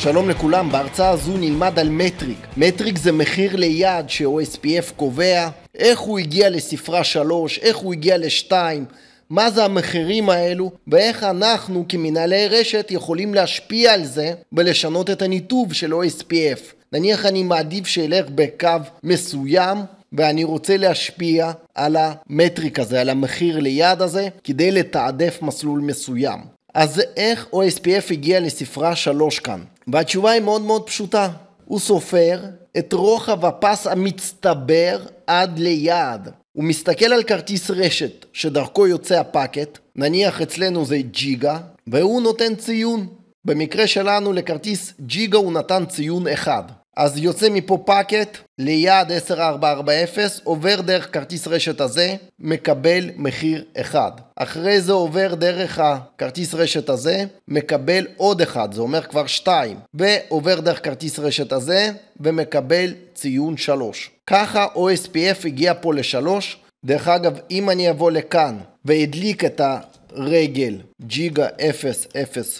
שלום לכולם, בהרצאה הזו נלמד על מטריק. מטריק זה מחיר ליעד ש-OSPF קובע, איך הוא הגיע לספרה 3, איך הוא הגיע ל-2, מה זה המחירים האלו, ואיך אנחנו כמנהלי רשת יכולים להשפיע על זה ולשנות את הניתוב של OSPF. נניח אני מעדיף שאלך בקו מסוים, ואני רוצה להשפיע על המטריק הזה, על המחיר ליעד הזה, כדי לתעדף מסלול מסוים. אז איך OSPF הגיע לספרה 3 כאן? והתשובה היא מאוד מאוד פשוטה. הוא סופר את רוחב הפס המצטבר עד ליעד. הוא מסתכל על כרטיס רשת שדרכו יוצא הפאקט, נניח אצלנו זה ג'יגה, והוא נותן ציון. במקרה שלנו לכרטיס ג'יגה הוא נתן ציון אחד. אז יוצא מפה פאקט ליעד 10440, עובר דרך כרטיס רשת הזה, מקבל מחיר אחד. אחרי זה עובר דרך הכרטיס רשת הזה, מקבל עוד אחד, זה אומר כבר שתיים. ועובר דרך כרטיס רשת הזה, ומקבל ציון 3. ככה OSPF הגיע פה ל-3. דרך אגב, אם אני אבוא לכאן והדליק את הרגל ג'יגה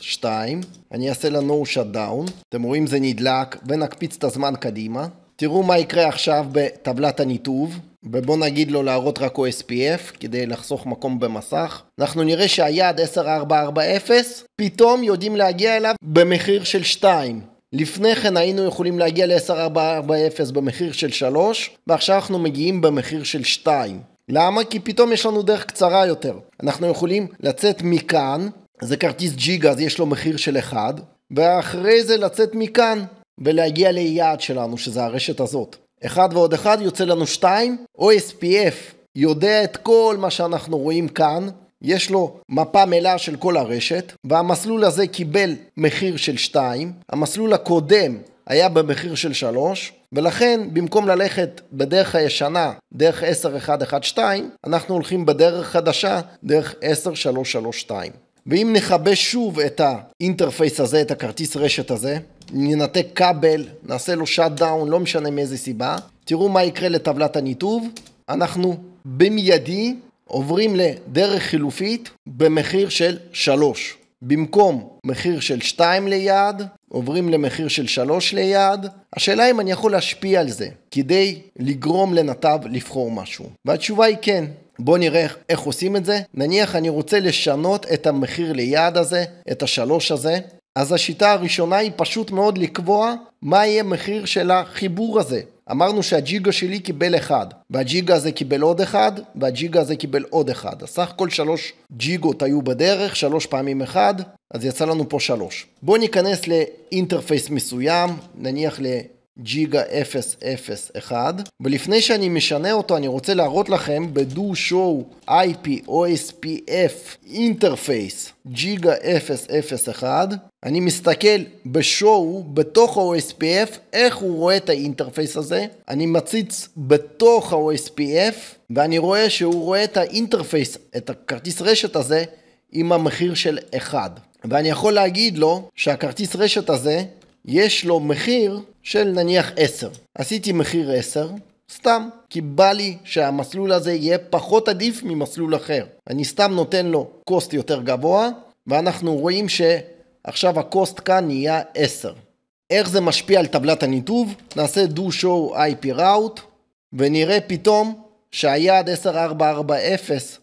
002, אני אעשה לה שוט דאון, אתם רואים זה נדלק ונקפיץ את הזמן קדימה. תראו מה יקרה עכשיו בטבלת הניתוב, ובואו נגיד לו להראות רק OSPF כדי לחסוך מקום במסך. אנחנו נראה שהיעד 10440 פתאום יודעים להגיע אליו במחיר של 2. לפני כן היינו יכולים להגיע ל-10440 במחיר של 3, ועכשיו אנחנו מגיעים במחיר של 2. למה? כי פתאום יש לנו דרך קצרה יותר. אנחנו יכולים לצאת מכאן, זה כרטיס ג'יגה, אז יש לו מחיר של אחד, ואחרי זה לצאת מכאן ולהגיע ליעד שלנו, שזה הרשת הזאת. אחד ועוד אחד יוצא לנו שתיים, או SPF יודע את כל מה שאנחנו רואים כאן, יש לו מפה מלאה של כל הרשת, והמסלול הזה קיבל מחיר של שתיים, המסלול הקודם היה במחיר של שלוש, ולכן במקום ללכת בדרך הישנה, דרך 10112, אנחנו הולכים בדרך חדשה, דרך 10332. ואם נכבה שוב את האינטרפייס הזה, את הכרטיס רשת הזה, ננתק כבל, נעשה לו שאט דאון, לא משנה מאיזה סיבה, תראו מה יקרה לטבלת הניתוב, אנחנו במיידי עוברים לדרך חילופית במחיר של 3. במקום מחיר של 2 ליד, עוברים למחיר של 3 ליד. השאלה אם אני יכול להשפיע על זה כדי לגרום לנתב לבחור משהו. והתשובה היא כן. בואו נראה איך, עושים את זה. נניח אני רוצה לשנות את המחיר ליד הזה, את השלוש הזה, אז השיטה הראשונה היא פשוט מאוד לקבוע מה יהיה מחיר של החיבור הזה. אמרנו שהג'יגה שלי קיבל אחד, והג'יגה הזה קיבל עוד אחד, והג'יגה הזה קיבל עוד אחד. אז סך הכל שלוש ג'יגות היו בדרך, שלוש פעמים אחד, אז יצא לנו פה שלוש. בואו ניכנס לאינטרפייס מסוים, נניח ל... ג'יגה 001 ולפני שאני משנה אותו אני רוצה להראות לכם בדו שואו IP OSPF אינטרפייס ג'יגה 001 אני מסתכל בשואו בתוך ה-OSPF איך הוא רואה את האינטרפייס הזה אני מציץ בתוך ה-OSPF ואני רואה שהוא רואה את האינטרפייס את הכרטיס רשת הזה עם המחיר של 1 ואני יכול להגיד לו שהכרטיס רשת הזה יש לו מחיר של נניח 10. עשיתי מחיר 10, סתם, כי בא לי שהמסלול הזה יהיה פחות עדיף ממסלול אחר. אני סתם נותן לו קוסט יותר גבוה, ואנחנו רואים שעכשיו הקוסט כאן נהיה 10. איך זה משפיע על טבלת הניתוב? נעשה do show IP route, ונראה פתאום שהיעד 10440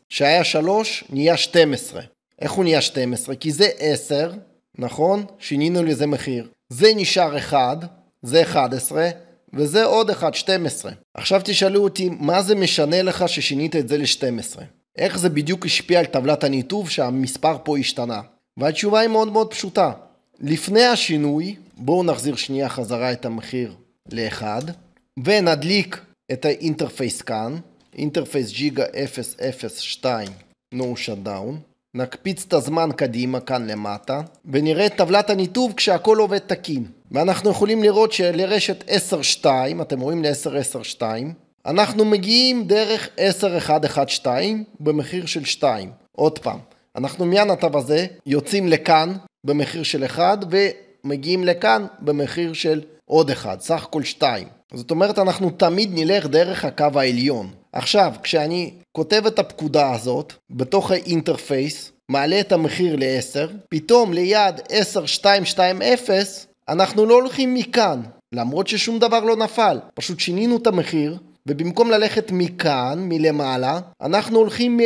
שהיה 3 נהיה 12. איך הוא נהיה 12? כי זה 10, נכון? שינינו לזה מחיר. זה נשאר 1, זה 11, וזה עוד 1, 12. עכשיו תשאלו אותי, מה זה משנה לך ששינית את זה ל-12? איך זה בדיוק השפיע על טבלת הניתוב שהמספר פה השתנה? והתשובה היא מאוד מאוד פשוטה. לפני השינוי, בואו נחזיר שנייה חזרה את המחיר ל-1, ונדליק את האינטרפייס כאן, אינטרפייס ג'יגה 002 no shutdown, נקפיץ את הזמן קדימה כאן למטה, ונראה את טבלת הניתוב כשהכל עובד תקין. ואנחנו יכולים לראות שלרשת 10-2, אתם רואים ל-10-10-2, אנחנו מגיעים דרך 10-1-1-2 במחיר של 2. עוד פעם, אנחנו מהנתב הזה יוצאים לכאן במחיר של 1 ומגיעים לכאן במחיר של עוד 1, סך הכל 2. זאת אומרת אנחנו תמיד נלך דרך הקו העליון. עכשיו, כשאני כותב את הפקודה הזאת בתוך האינטרפייס, מעלה את המחיר ל-10, פתאום ליד 10220 אנחנו לא הולכים מכאן, למרות ששום דבר לא נפל, פשוט שינינו את המחיר, ובמקום ללכת מכאן, מלמעלה, אנחנו הולכים מ...